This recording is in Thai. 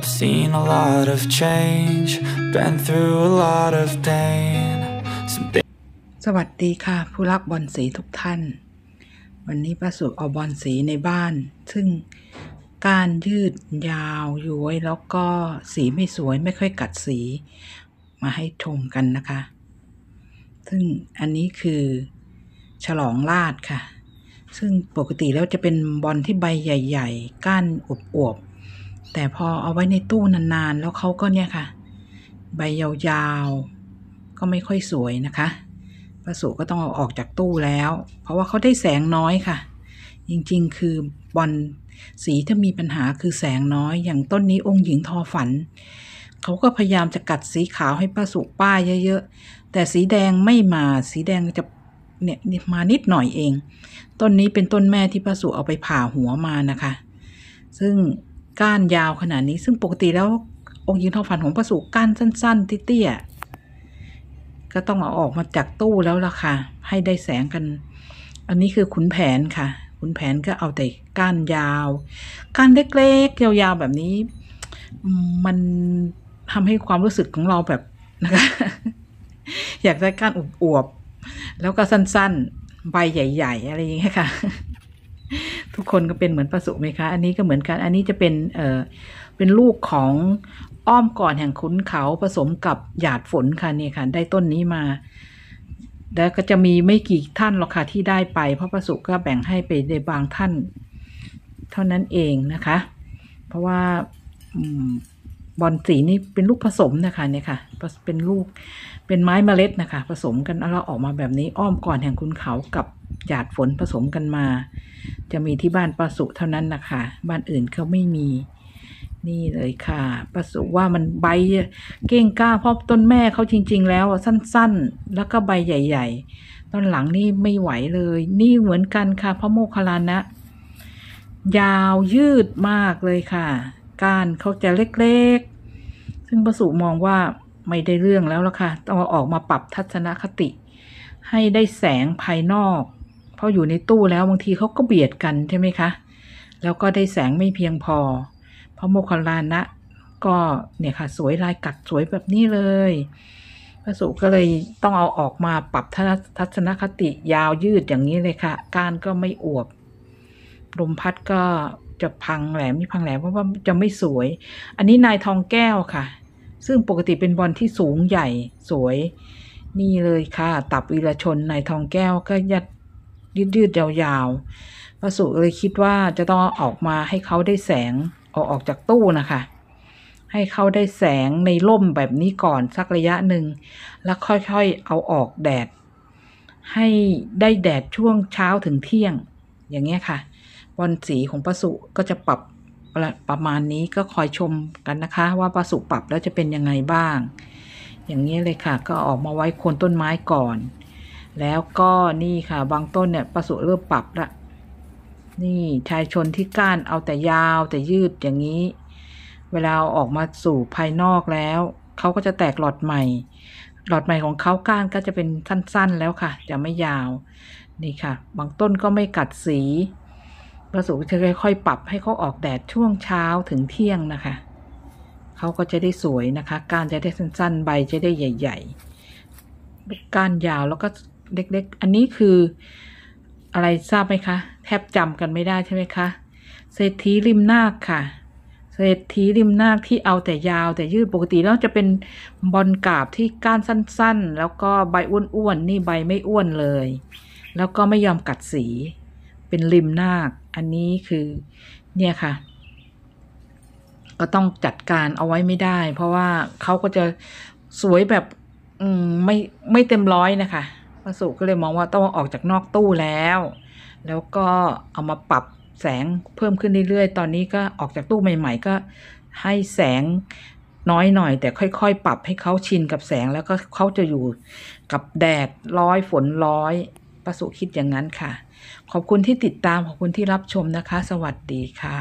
I've seen a lot of change Been through a lot of pain สวัสดีค่ะ ผู้รักบอลสีทุกท่าน วันนี้ประสูตรเอาบอลสีในบ้าน ซึ่งการยืดยาวย้วยแล้วก็สีไม่สวยไม่ค่อยกัดสี มาให้ชมกันนะคะ ซึ่งอันนี้คือฉลองลาดค่ะ ซึ่งปกติแล้วจะเป็นบอลที่ใบใหญ่ๆ ก้านอวบแต่พอเอาไว้ในตู้นานๆ แล้วเขาก็เนี่ยค่ะ ใบยาวๆก็ไม่ค่อยสวยนะคะปะสุก็ต้องเอาออกจากตู้แล้ว เพราะว่าเขาได้แสงน้อยค่ะ จริงๆ คือบอลสีถ้ามีปัญหาคือแสงน้อย อย่างต้นนี้องค์หญิงทอฝัน เขาก็พยายามจะกัดสีขาวให้ป้าสุป้าเยอะ ๆ แต่สีแดงไม่มา สีแดงจะเนี่ยมานิดหน่อยเอง ต้นนี้เป็นต้นแม่ที่ป้าสุเอาไปผ่าหัวมานะคะ ซึ่งก้านยาวขนาดนี้ ซึ่งปกติแล้วองค์ญิงทองฝันของพระสูก้านสั้นๆเตี้ยๆก็ต้องเอาออกมาจากตู้แล้วล่ะค่ะ ให้ได้แสงกัน อันนี้คือขุนแผนค่ะ ขุนแผนก็เอาแต่ก้านยาวก้านเล็กๆยาวๆแบบนี้ มันทำให้ความรู้สึกของเราแบบนะคะ อยากได้ก้านอวบๆแล้วก็สั้นๆ ใบใหญ่ ๆอะไรอย่างเงี้ยค่ะทุกคนก็เป็นเหมือนปสุไหมคะ อันนี้ก็เหมือนกันอันนี้จะเป็นเออเป็นลูกของอ้อมก่อนแห่งขุนเขา ผสมกับหยาดฝนค่ะนี่ค่ะได้ต้นนี้มาแล้วก็จะมีไม่กี่ท่านหรอกค่ะที่ได้ไป เพราะปสุก็แบ่งให้ไปในบางท่าน เท่านั้นเองนะคะ เพราะว่าบอลสีนี่เป็นลูกผสมนะคะเนี่ยค่ะเป็นลูกเป็นไม้เมล็ดนะคะผสมกันแล้วออกมาแบบนี้อ้อมก่อน แห่งคุณเขากับหยาดฝนผสมกันมาจะมีที่บ้านปลาสุเท่านั้นนะคะบ้านอื่นเขาไม่มีนี่เลยค่ะปลาสุว่ามันใบเก้งก้าเพราะต้นแม่เขาจริง ๆ แล้วสั้นๆ แล้วก็ใบใหญ่ๆตอนหลังนี่ไม่ไหวเลย นี่เหมือนกันค่ะพระโมคคัลลานะ ยาวยืดมากเลยค่ะก้านเขาจะเล็กๆ ซึ่งปลาสุมองว่าไม่ได้เรื่องแล้วล่ะค่ะ ต้องออกมาปรับทัศนคติ ให้ได้แสงภายนอกพออยู่ในตู้แล้วบางทีเขาก็เบียดกันใช่ไหมคะ แล้วก็ได้แสงไม่เพียงพอพระโมคคัลลานะ ก็เนี่ยค่ะ สวยลายกัดสวยแบบนี้เลยพระสุก็เลยต้องเอาออกมาปรับทัศนคติยาวยืดอย่างนี้เลยค่ะ การก็ไม่อวบ ลมพัดก็จะพังแหลมนี่พังแหลมเพราะว่าจะไม่สวย อันนี้นายทองแก้วค่ะ ซึ่งปกติเป็นบอลที่สูงใหญ่สวย นี่เลยค่ะ ตับวีรชนนายทองแก้วก็ยัดยืดๆยาวๆพระสุเลยคิดว่าจะต้องออกมาให้เขาได้แสงออกออกจากตู้นะคะ ให้เขาได้แสงในร่มแบบนี้ก่อนสักระยะหนึ่ง แล้วค่อยๆเอาออกแดด ให้ได้แดดช่วงเช้าถึงเที่ยง อย่างเงี้ยค่ะ วันสีของปลาสุก็จะปรับประมาณนี้ก็คอยชมกันนะคะ ว่าปลาสุปรับแล้วจะเป็นยังไงบ้าง อย่างนี้เลยค่ะก็ออกมาไว้โคนต้นไม้ก่อนแล้วก็นี่ค่ะบางต้นเนี่ยประสุเริ่มปรับละนี่ชายชนที่ก้านเอาแต่ยาวแต่ยืดอย่างนี้ เวลาออกมาสู่ภายนอกแล้ว เขาก็จะแตกหลอดใหม่ หลอดใหม่ของเขาก้านก็จะเป็นสั้นๆแล้วค่ะ จะไม่ยาว นี่ค่ะ บางต้นก็ไม่กัดสี ประสูจะค่อยๆ ปรับให้เขาออกแดดช่วงเช้าถึงเที่ยงนะคะ เขาก็จะได้สวยนะคะก้านจะได้สั้นๆ ใบจะได้ใหญ่ ๆก้านยาวแล้วก็เล็กๆ อันนี้คือ อะไรทราบไหมคะ แทบจำกันไม่ได้ใช่ไหมคะ เศรษฐีริมนาคค่ะ เศรษฐีริมนาคที่เอาแต่ยาวแต่ยืดปกติแล้วจะเป็นบอลกาบที่ก้านสั้น ๆ แล้วก็ใบอ้วนๆ นี่ใบไม่อ้วนเลย แล้วก็ไม่ยอมกัดสี เป็นริมนาค อันนี้คือ เนี่ยค่ะ ก็ต้องจัดการเอาไว้ไม่ได้ เพราะว่าเขาก็จะสวยแบบไม่ไม่เต็มร้อยนะคะระสุก็เลยมองว่าต้องออกจากนอกตู้แล้ว แล้วก็เอามาปรับแสงเพิ่มขึ้นเรื่อยๆ ตอนนี้ก็ออกจากตู้ใหม่ๆ ก็ให้แสงน้อยหน่อย แต่ค่อย ๆ ปรับให้เขาชินกับแสงแล้วก็เขาจะอยู่กับแดดร้อยฝนร้อยประสุคิดอย่างนั้นค่ะ ขอบคุณที่ติดตามขอบคุณที่รับชมนะคะ สวัสดีค่ะ